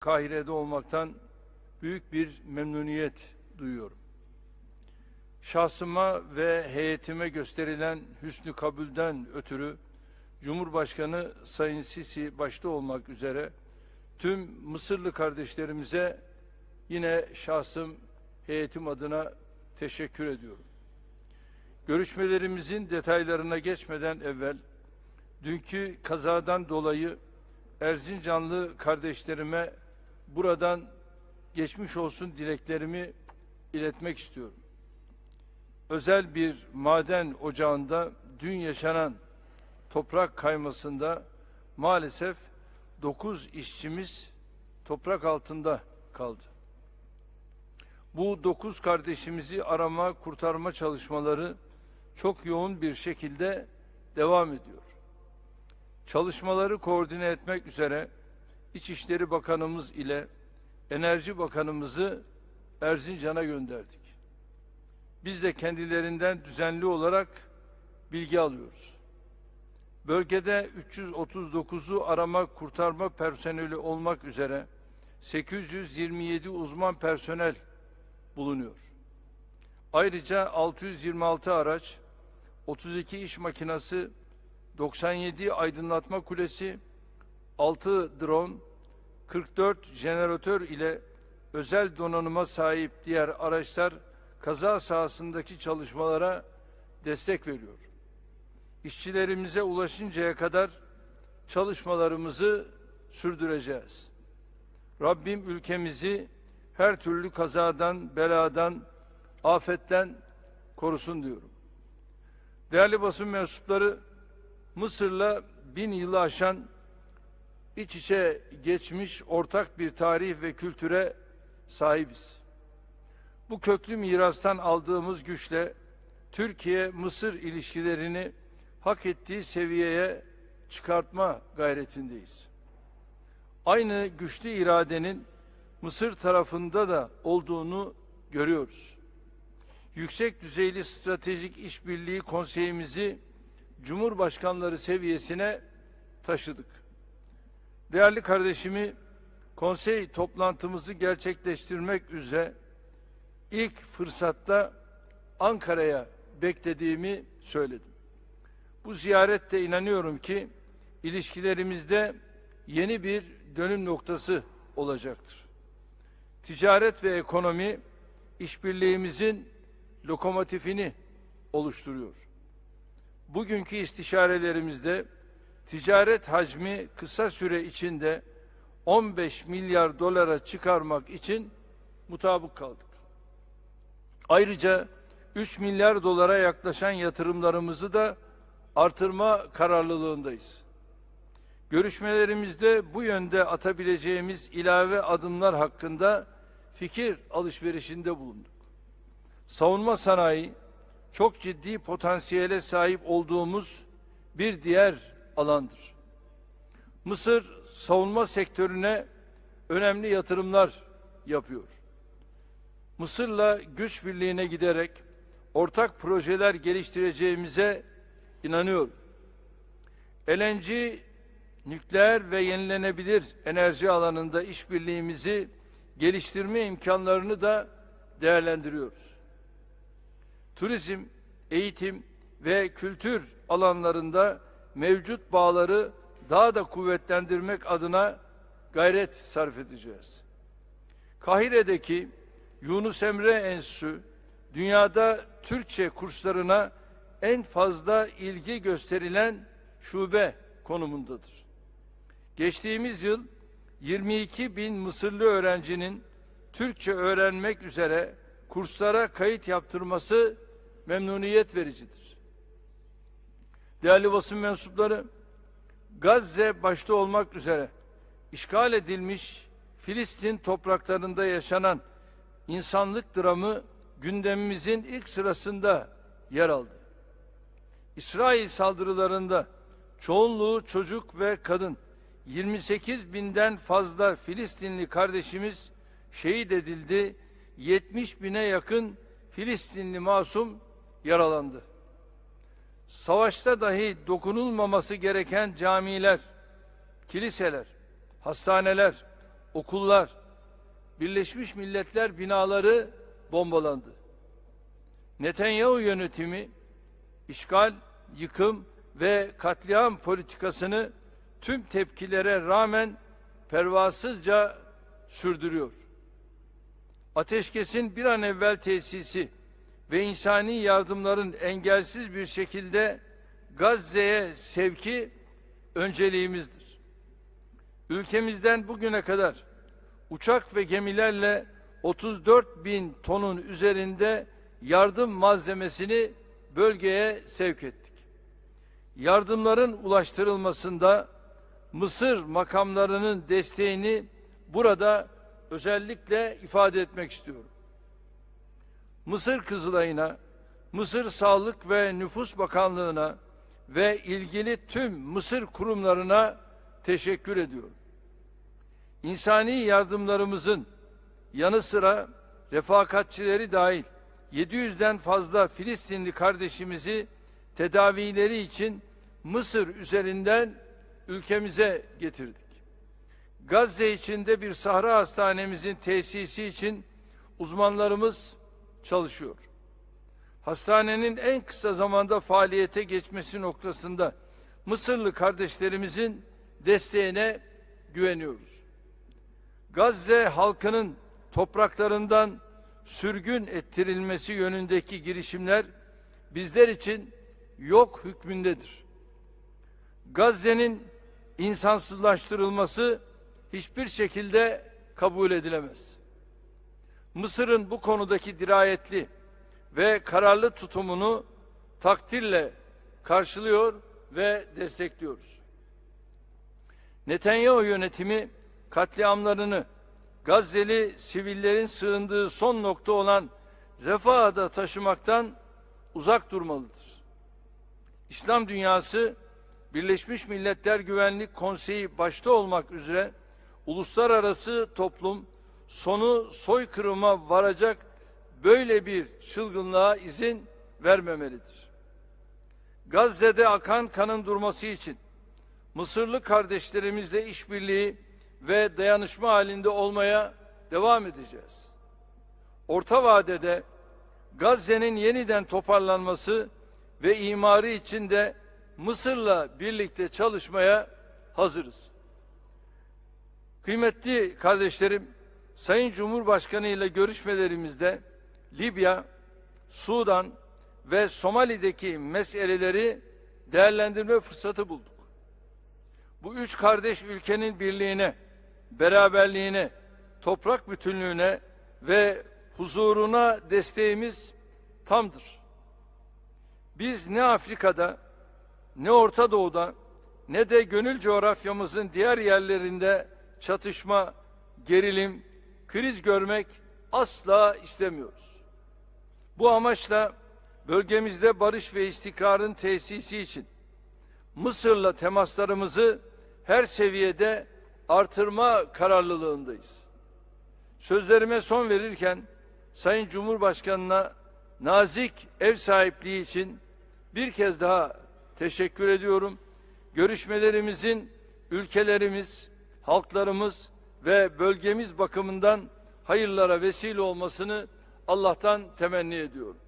Kahire'de olmaktan büyük bir memnuniyet duyuyorum. Şahsıma ve heyetime gösterilen hüsnü kabulden ötürü Cumhurbaşkanı Sayın Sisi başta olmak üzere tüm Mısırlı kardeşlerimize yine şahsım heyetim adına teşekkür ediyorum. Görüşmelerimizin detaylarına geçmeden evvel dünkü kazadan dolayı Erzincanlı kardeşlerime buradan geçmiş olsun dileklerimi iletmek istiyorum. Özel bir maden ocağında dün yaşanan toprak kaymasında maalesef 9 işçimiz toprak altında kaldı. Bu 9 kardeşimizi arama, kurtarma çalışmaları çok yoğun bir şekilde devam ediyor. Çalışmaları koordine etmek üzere İçişleri Bakanımız ile Enerji Bakanımızı Erzincan'a gönderdik. Biz de kendilerinden düzenli olarak bilgi alıyoruz. Bölgede 339'u arama kurtarma personeli olmak üzere 827 uzman personel bulunuyor. Ayrıca 626 araç, 32 iş makinası, 97 aydınlatma kulesi, 6 drone, 44 jeneratör ile özel donanıma sahip diğer araçlar kaza sahasındaki çalışmalara destek veriyor. İşçilerimize ulaşıncaya kadar çalışmalarımızı sürdüreceğiz. Rabbim ülkemizi her türlü kazadan, beladan, afetten korusun diyorum. Değerli basın mensupları, Mısır'la bin yılı aşan iç içe geçmiş ortak bir tarih ve kültüre sahibiz. Bu köklü mirastan aldığımız güçle Türkiye-Mısır ilişkilerini hak ettiği seviyeye çıkartma gayretindeyiz. Aynı güçlü iradenin Mısır tarafında da olduğunu görüyoruz. Yüksek düzeyli stratejik işbirliği konseyimizi Cumhurbaşkanları seviyesine taşıdık. Değerli kardeşimi konsey toplantımızı gerçekleştirmek üzere ilk fırsatta Ankara'ya beklediğimi söyledim. Bu ziyarette inanıyorum ki ilişkilerimizde yeni bir dönüm noktası olacaktır. Ticaret ve ekonomi işbirliğimizin lokomotifini oluşturuyor. Bugünkü istişarelerimizde ticaret hacmi kısa süre içinde 15 milyar dolara çıkarmak için mutabık kaldık. Ayrıca 3 milyar dolara yaklaşan yatırımlarımızı da artırma kararlılığındayız. Görüşmelerimizde bu yönde atabileceğimiz ilave adımlar hakkında fikir alışverişinde bulunduk. Savunma sanayi çok ciddi potansiyele sahip olduğumuz bir diğer alandır. Mısır savunma sektörüne önemli yatırımlar yapıyor. Mısır'la güç birliğine giderek ortak projeler geliştireceğimize inanıyorum. LNG, nükleer ve yenilenebilir enerji alanında işbirliğimizi geliştirme imkanlarını da değerlendiriyoruz. Turizm, eğitim ve kültür alanlarında mevcut bağları daha da kuvvetlendirmek adına gayret sarf edeceğiz. Kahire'deki Yunus Emre Enstitüsü dünyada Türkçe kurslarına en fazla ilgi gösterilen şube konumundadır. Geçtiğimiz yıl 22 bin Mısırlı öğrencinin Türkçe öğrenmek üzere kurslara kayıt yaptırması memnuniyet vericidir değerli basın mensupları, Gazze başta olmak üzere işgal edilmiş Filistin topraklarında yaşanan insanlık dramı gündemimizin ilk sırasında yer aldı. İsrail saldırılarında çoğunluğu çocuk ve kadın 28 binden fazla Filistinli kardeşimiz şehit edildi. 70 bine yakın Filistinli masum yaralandı savaşta dahi dokunulmaması gereken camiler, kiliseler, hastaneler, okullar, Birleşmiş Milletler binaları bombalandı. Netanyahu yönetimi işgal, yıkım ve katliam politikasını tüm tepkilere rağmen pervasızca sürdürüyor. Ateşkesin bir an evvel tesisi ve insani yardımların engelsiz bir şekilde Gazze'ye sevki önceliğimizdir. Ülkemizden bugüne kadar uçak ve gemilerle 34 bin tonun üzerinde yardım malzemesini bölgeye sevk ettik. Yardımların ulaştırılmasında Mısır makamlarının desteğini burada özellikle ifade etmek istiyorum. Mısır Kızılay'ına, Mısır Sağlık ve Nüfus Bakanlığı'na ve ilgili tüm Mısır kurumlarına teşekkür ediyorum. İnsani yardımlarımızın yanı sıra refakatçileri dahil 700'den fazla Filistinli kardeşimizi tedavileri için Mısır üzerinden ülkemize getirdik. Gazze içinde bir sahra hastanemizin tesisi için uzmanlarımız çalışıyor. Hastanenin en kısa zamanda faaliyete geçmesi noktasında Mısırlı kardeşlerimizin desteğine güveniyoruz. Gazze halkının topraklarından sürgün ettirilmesi yönündeki girişimler bizler için yok hükmündedir. Gazze'nin insansızlaştırılması hiçbir şekilde kabul edilemez. Mısır'ın bu konudaki dirayetli ve kararlı tutumunu takdirle karşılıyor ve destekliyoruz. Netanyahu yönetimi katliamlarını Gazze'li sivillerin sığındığı son nokta olan refaha taşımaktan uzak durmalıdır. İslam dünyası Birleşmiş Milletler Güvenlik Konseyi başta olmak üzere uluslararası toplum sonu soykırıma varacak böyle bir çılgınlığa izin vermemelidir. Gazze'de akan kanın durması için Mısırlı kardeşlerimizle işbirliği ve dayanışma halinde olmaya devam edeceğiz. Orta vadede Gazze'nin yeniden toparlanması ve imarı için de Mısır'la birlikte çalışmaya hazırız. Kıymetli kardeşlerim, Sayın Cumhurbaşkanı ile görüşmelerimizde Libya, Sudan ve Somali'deki meseleleri değerlendirme fırsatı bulduk. Bu üç kardeş ülkenin birliğine, beraberliğine, toprak bütünlüğüne ve huzuruna desteğimiz tamdır. Biz ne Afrika'da, ne Orta Doğu'da, ne de gönül coğrafyamızın diğer yerlerinde çatışma, gerilim, kriz görmek asla istemiyoruz. Bu amaçla bölgemizde barış ve istikrarın tesisi için Mısır'la temaslarımızı her seviyede artırma kararlılığındayız. Sözlerime son verirken Sayın Cumhurbaşkanı'na nazik ev sahipliği için bir kez daha teşekkür ediyorum. Görüşmelerimizin ülkelerimiz, halklarımız ve bölgemiz bakımından hayırlara vesile olmasını Allah'tan temenni ediyorum.